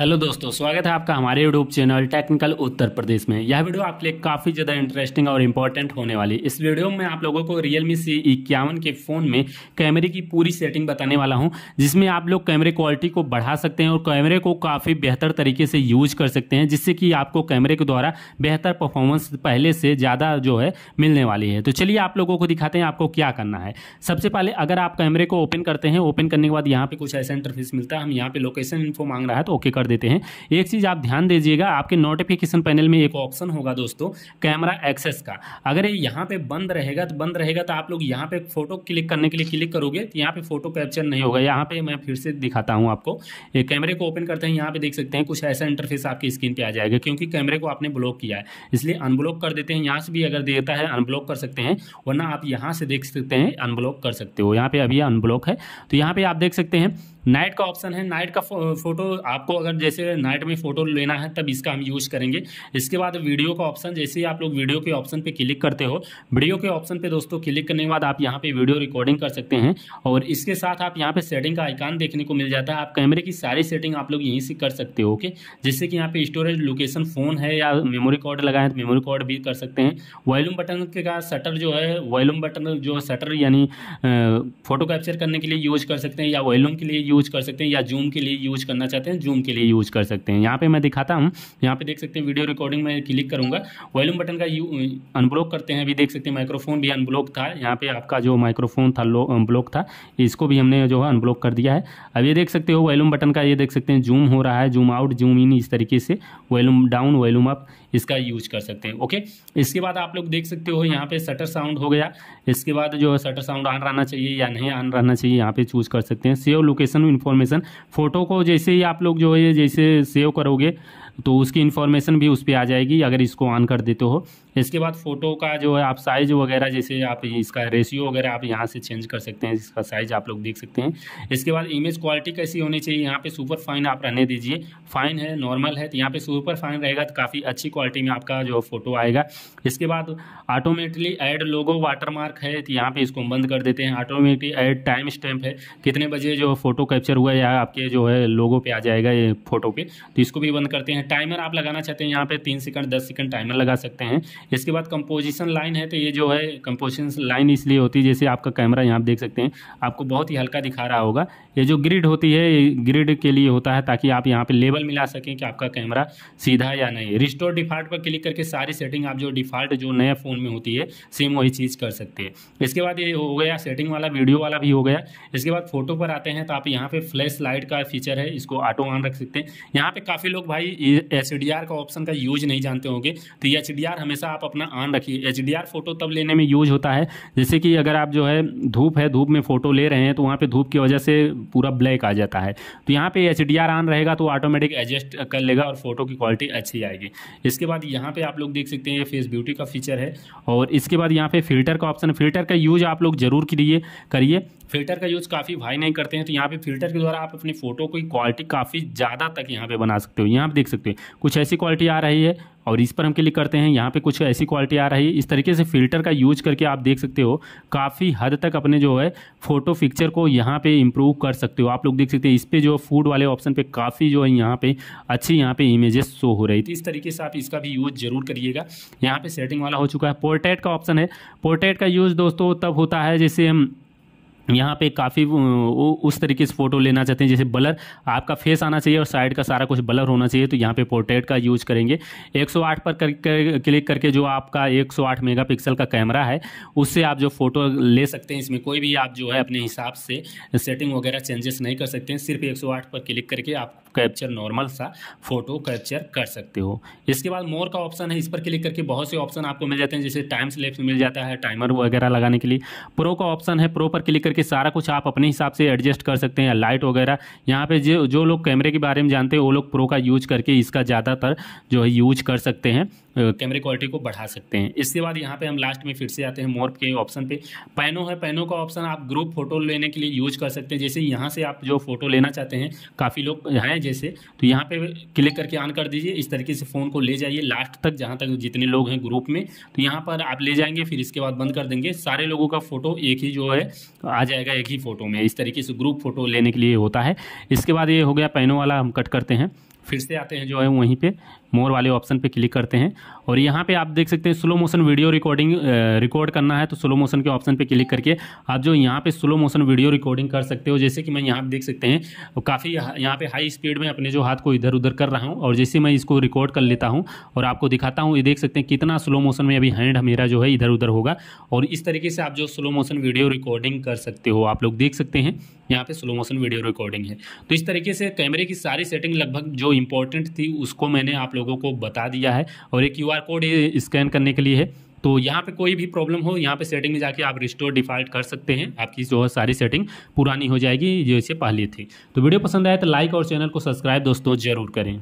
hello दोस्तों स्वागत है आपका हमारे YouTube channel technical Uttar Pradesh में यह वीडियो आपके लिए काफ़ी ज़्यादा इंटरेस्टिंग और इम्पॉर्टेंट होने वाली इस वीडियो में आप लोगों को रियलमी सी इक्यावन के फ़ोन में कैमरे की पूरी सेटिंग बताने वाला हूं जिसमें आप लोग कैमरे क्वालिटी को बढ़ा सकते हैं और कैमरे को काफ़ी बेहतर तरीके से यूज कर सकते हैं जिससे कि आपको कैमरे के द्वारा बेहतर परफॉर्मेंस पहले से ज़्यादा जो है मिलने वाली है तो चलिए आप लोगों को दिखाते हैं आपको क्या करना है सबसे पहले अगर आप कैमरे को ओपन करते हैं ओपन करने के बाद यहाँ पर कुछ ऐसा इंटरफेस मिलता है हम यहाँ पर लोकेशन इन्फो मांग रहा है तो ओके कर देते हैं एक चीज़ आप ध्यान दीजिएगा आपके नोटिफिकेशन पैनल में एक ऑप्शन होगा दोस्तों कैमरा एक्सेस का अगर ये यहाँ पे बंद रहेगा तो बंद रहेगा तो आप लोग यहाँ पे फोटो क्लिक करने के लिए क्लिक करोगे तो यहाँ पे फोटो कैप्चर नहीं होगा यहाँ पे मैं फिर से दिखाता हूँ आपको ये कैमरे को ओपन करते हैं यहाँ पे देख सकते हैं कुछ ऐसा इंटरफेस आपकी स्क्रीन पर आ जाएगा क्योंकि कैमरे को आपने ब्लॉक किया है इसलिए अनब्लॉक कर देते हैं यहाँ से भी अगर देता है अनब्लॉक कर सकते हैं वरना आप यहाँ से देख सकते हैं अनब्लॉक कर सकते हो यहाँ पे अभी अनब्लॉक है तो यहाँ पे आप देख सकते हैं नाइट का ऑप्शन है नाइट का फोटो आपको अगर जैसे नाइट में फ़ोटो लेना है तब इसका हम यूज़ करेंगे इसके बाद वीडियो का ऑप्शन जैसे ही आप लोग वीडियो के ऑप्शन पे क्लिक करते हो वीडियो के ऑप्शन पे दोस्तों क्लिक करने के बाद आप यहाँ पे वीडियो रिकॉर्डिंग कर सकते हैं और इसके साथ आप यहाँ पे सेटिंग का आइकान देखने को मिल जाता है आप कैमरे की सारी सेटिंग आप लोग यहीं से कर सकते हो ओके जैसे कि यहाँ पे स्टोरेज लोकेशन फ़ोन है या मेमोरी कार्ड लगाए तो मेमोरी कार्ड भी कर सकते हैं वॉल्यूम बटन के का शटर जो है वॉल्यूम बटन जो है शटर यानी फ़ोटो कैप्चर करने के लिए यूज कर सकते हैं या वॉल्यूम के लिए यूज कर सकते हैं या जूम के लिए यूज करना चाहते हैं जूम के लिए यूज कर सकते हैं यहाँ पे मैं दिखाता हूँ यहाँ पे देख सकते हैं वीडियो रिकॉर्डिंग में क्लिक करूँगा वॉल्यूम बटन का यू अनब्लॉक करते हैं अभी देख सकते हैं माइक्रोफोन भी अनब्लॉक था यहाँ पे आपका जो माइक्रोफोन था लो अनब्लॉक था इसको भी हमने जो है अनब्लॉक कर दिया है अब ये देख सकते हो वॉल्यूम बटन का ये देख सकते हैं जूम हो रहा है जूम आउट जूम इन इस तरीके से वॉल्यूम डाउन वॉल्यूम अप इसका यूज कर सकते हैं ओके इसके बाद आप लोग देख सकते हो यहाँ पे सटर साउंड हो गया इसके बाद जो है सटर साउंड ऑन रहना चाहिए या नहीं ऑन रहना चाहिए यहाँ पे चूज कर सकते हैं save location location information photo को जैसे ही आप लोग जो है जैसे सेव करोगे तो उसकी इन्फॉर्मेशन भी उस पर आ जाएगी अगर इसको ऑन कर देते हो इसके बाद फ़ोटो का जो है आप साइज़ वगैरह जैसे आप इसका रेशियो वगैरह आप यहाँ से चेंज कर सकते हैं इसका साइज़ आप लोग देख सकते हैं इसके बाद इमेज क्वालिटी कैसी होनी चाहिए यहाँ पे सुपर फाइन आप रहने दीजिए फाइन है नॉर्मल है तो यहाँ पे सुपर फाइन रहेगा तो काफ़ी अच्छी क्वालिटी में आपका जो फ़ोटो आएगा इसके बाद ऑटोमेटिकली एड लोगो वाटर है तो यहाँ पर इसको बंद कर देते हैं ऑटोमेटिक एड टाइम स्टैम्प है कितने बजे जो फ़ोटो कैप्चर हुआ या आपके जो है लोगो पे आ जाएगा ये फोटो पे तो इसको भी बंद करते हैं टाइमर आप लगाना चाहते हैं यहाँ पे तीन सेकंड दस सेकंड टाइमर लगा सकते हैं इसके बाद कंपोजिशन लाइन है तो ये जो है कंपोजिशन लाइन इसलिए होती है जैसे आपका कैमरा यहाँ देख सकते हैं आपको बहुत ही हल्का दिखा रहा होगा ये जो ग्रिड होती है ग्रिड के लिए होता है ताकि आप यहाँ पर लेवल मिला सकें कि आपका कैमरा सीधा या नहीं रिस्टोर डिफॉल्ट पर क्लिक करके सारी सेटिंग आप जो डिफॉल्ट जो नया फ़ोन में होती है सेम वही चीज़ कर सकते हैं इसके बाद ये हो गया सेटिंग वाला वीडियो वाला भी हो गया इसके बाद फोटो पर आते हैं तो आप यहाँ यहाँ पे फ्लैश लाइट का फीचर है इसको ऑटो ऑन रख सकते हैं यहाँ पे काफ़ी लोग भाई एच का ऑप्शन का यूज नहीं जानते होंगे तो ये एच हमेशा आप अपना ऑन रखिए एच फोटो तब लेने में यूज होता है जैसे कि अगर आप जो है धूप है धूप में फोटो ले रहे हैं तो वहाँ पर धूप की वजह से पूरा ब्लैक आ जाता है तो यहाँ पर एच ऑन रहेगा तो ऑटोमेटिक एडजस्ट कर लेगा और फोटो की क्वालिटी अच्छी आएगी इसके बाद यहाँ पर आप लोग देख सकते हैं फेस ब्यूटी का फीचर है और इसके बाद यहाँ पर फिल्टर का ऑप्शन फिल्टर का यूज आप लोग जरूर करिए करिए फिल्टर का यूज़ काफ़ी भाई नहीं करते हैं तो यहाँ पे फिल्टर के द्वारा आप अपनी फ़ोटो की क्वालिटी काफ़ी ज़्यादा तक यहाँ पे बना सकते हो यहाँ आप देख सकते हो कुछ ऐसी क्वालिटी आ रही है और इस पर हम क्लिक करते हैं यहाँ पे कुछ ऐसी क्वालिटी आ रही है इस तरीके से फिल्टर का यूज करके आप देख सकते हो काफ़ी हद तक अपने जो है फोटो पिक्चर को यहाँ पे इम्प्रूव कर सकते हो आप लोग देख सकते हैं इस पर जो फूड वाले ऑप्शन पे काफ़ी जो है यहाँ पे अच्छी यहाँ पे इमेजेस शो हो रही थी इस तरीके से आप इसका भी यूज जरूर करिएगा यहाँ पर सेटिंग वाला हो चुका है पोर्ट्रेट का ऑप्शन है पोर्ट्रेट का यूज दोस्तों तब होता है जैसे हम यहाँ पे काफ़ी उस तरीके से फ़ोटो लेना चाहते हैं जैसे बलर आपका फेस आना चाहिए और साइड का सारा कुछ बलर होना चाहिए तो यहाँ पे पोर्ट्रेट का यूज करेंगे 108 पर कर, कर, क्लिक करके जो आपका 108 मेगापिक्सल का कैमरा है उससे आप जो फ़ोटो ले सकते हैं इसमें कोई भी आप जो है अपने हिसाब से सेटिंग वगैरह चेंजेस नहीं कर सकते हैं सिर्फ एक पर क्लिक करके आप कैप्चर नॉर्मल सा फोटो कैप्चर कर सकते हो इसके बाद मोर का ऑप्शन है इस पर क्लिक करके बहुत से ऑप्शन आपको मिल जाते हैं जैसे टाइम स्लेप्स मिल जाता है टाइमर वगैरह लगाने के लिए प्रो का ऑप्शन है प्रो पर क्लिक करके सारा कुछ आप अपने हिसाब से एडजस्ट कर सकते हैं लाइट वगैरह यहाँ पे जो जो लोग कैमरे के बारे में जानते हैं वो लोग प्रो का यूज करके इसका ज़्यादातर जो है यूज कर सकते हैं कैमरे क्वालिटी को बढ़ा सकते हैं इसके बाद यहाँ पे हम लास्ट में फिर से आते हैं मोर के ऑप्शन पे पैनो है पैनो का ऑप्शन आप ग्रुप फोटो लेने के लिए यूज कर सकते हैं जैसे यहाँ से आप जो फोटो लेना चाहते हैं काफ़ी लोग हैं जैसे तो यहाँ पे क्लिक करके ऑन कर दीजिए इस तरीके से फ़ोन को ले जाइए लास्ट तक जहाँ तक जितने लोग हैं ग्रुप में तो यहाँ पर आप ले जाएंगे फिर इसके बाद बंद कर देंगे सारे लोगों का फ़ोटो एक ही जो है आ जाएगा एक ही फ़ोटो में इस तरीके से ग्रुप फोटो लेने के लिए होता है इसके बाद ये हो गया पैनो वाला हम कट करते हैं फिर से आते हैं जो है वहीं पे मोर वाले ऑप्शन पे क्लिक करते हैं और यहाँ पे आप देख सकते हैं slow motion video recording record करना है तो स्लो मोशन के ऑप्शन पे क्लिक करके आप जो यहाँ पे स्लो मोशन वीडियो रिकॉर्डिंग कर सकते हो जैसे कि मैं यहाँ देख सकते हैं काफ़ी यहाँ पे हाई स्पीड में अपने जो हाथ को इधर उधर कर रहा हूँ और जैसे मैं इसको रिकॉर्ड कर लेता हूँ और आपको दिखाता हूँ ये देख सकते हैं कितना स्लो मोशन में अभी हैंड मेरा जो है इधर उधर होगा और इस तरीके से आप जो स्लो मोशन वीडियो रिकॉर्डिंग कर सकते हो आप लोग देख सकते हैं यहाँ पे स्लो मोशन वीडियो रिकॉर्डिंग है तो इस तरीके से कैमरे की सारी सेटिंग लगभग जो इंपॉर्टेंट थी उसको मैंने आप लोगों को बता दिया है और एक क्यू कोड स्कैन करने के लिए है तो यहाँ पे कोई भी प्रॉब्लम हो यहाँ पे सेटिंग में जाके आप रिस्टोर डिफॉल्ट कर सकते हैं आपकी जो है सारी सेटिंग पुरानी हो जाएगी जैसे पहले थी तो वीडियो पसंद आए तो लाइक और चैनल को सब्सक्राइब दोस्तों जरूर करें